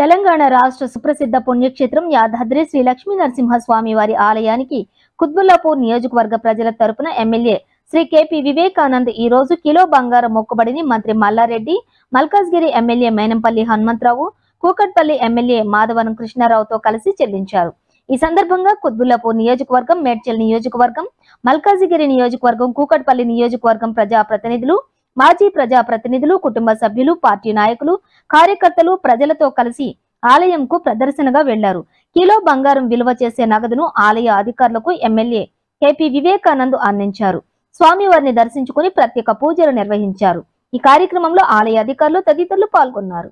తెలంగాణ రాష్ట్ర సుప్రసిద్ధ పుణ్యక్షేత్రం యాదాద్రి శ్రీ లక్ష్మీ నరసింహస్వామి వారి ఆలయానికి కుత్బుల్లాపూర్ నియోజకవర్గ ప్రజల తరపున ఎమ్మెల్యే శ్రీ కేపి వివేకానంద్ ఈ రోజు కిలో బంగారం మొక్కుబడిని మంత్రి మల్లారెడ్డి మల్కాజ్గిరి ఎమ్మెల్యే మేనంపల్లి హనుమంతరావు కూకట్పల్లి ఎమ్మెల్యే మాధవరం కృష్ణారావుతో కలిసి చెల్లించారు ఈ సందర్భంగా కుద్బుల్లాపూర్ నియోజకవర్గం మేడ్చల్ నియోజకవర్గం మల్కాజిగిరి నియోజకవర్గం కూకట్పల్లి నియోజకవర్గం ప్రజా ప్రతినిధులు మాజీ ప్రజాప్రతినిధులు కుటుంబ సభ్యులు పార్టీ నాయకులు కార్యకర్తలు ప్రజలతో కలిసి ఆలయంకు ప్రదర్శనగా వెళ్లారు కిలో బంగారం విలువ చేసే నగదును ఆలయ అధికారులకు ఎమ్మెల్యే కేపీ వివేకానంద్ అందించారు స్వామివారిని దర్శించుకుని ప్రత్యేక పూజలు నిర్వహించారు ఈ కార్యక్రమంలో ఆలయ అధికారులు తదితరులు పాల్గొన్నారు